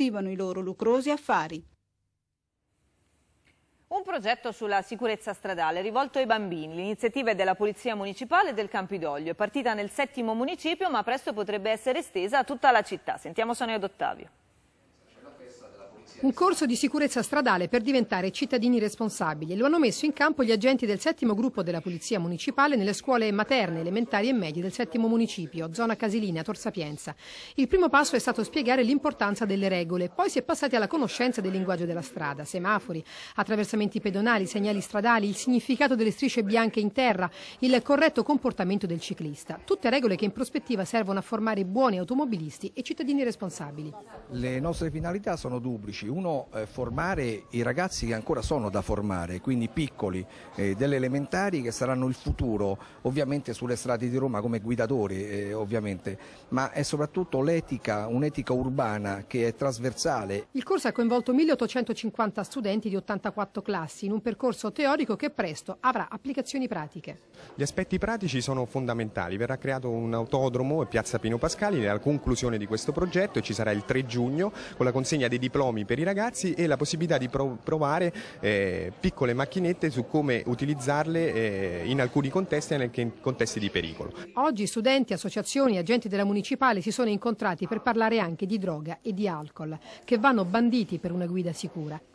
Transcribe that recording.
attivano i loro lucrosi affari. Un progetto sulla sicurezza stradale rivolto ai bambini. L'iniziativa è della Polizia Municipale del Campidoglio. È partita nel settimo municipio ma presto potrebbe essere estesa a tutta la città. Sentiamo Sonia D'Ottavio. Un corso di sicurezza stradale per diventare cittadini responsabili. Lo hanno messo in campo gli agenti del settimo gruppo della Polizia Municipale nelle scuole materne, elementari e medie del settimo municipio, zona Casilina, Tor Sapienza. Il primo passo è stato spiegare l'importanza delle regole, poi si è passati alla conoscenza del linguaggio della strada, semafori, attraversamenti pedonali, segnali stradali, il significato delle strisce bianche in terra, il corretto comportamento del ciclista. Tutte regole che in prospettiva servono a formare buoni automobilisti e cittadini responsabili. Le nostre finalità sono duplici uno, eh, formare i ragazzi che ancora sono da formare, quindi piccoli, eh, delle elementari che saranno il futuro, ovviamente sulle strade di Roma come guidatori, eh, ovviamente, ma è soprattutto l'etica, un'etica urbana che è trasversale. Il corso ha coinvolto 1850 studenti di 84 classi in un percorso teorico che presto avrà applicazioni pratiche. Gli aspetti pratici sono fondamentali, verrà creato un autodromo e piazza Pino Pascali nella conclusione di questo progetto e ci sarà il 3 giugno con la consegna dei diplomi per i ragazzi e la possibilità di provare eh, piccole macchinette su come utilizzarle eh, in alcuni contesti e anche in contesti di pericolo. Oggi studenti, associazioni e agenti della municipale si sono incontrati per parlare anche di droga e di alcol, che vanno banditi per una guida sicura.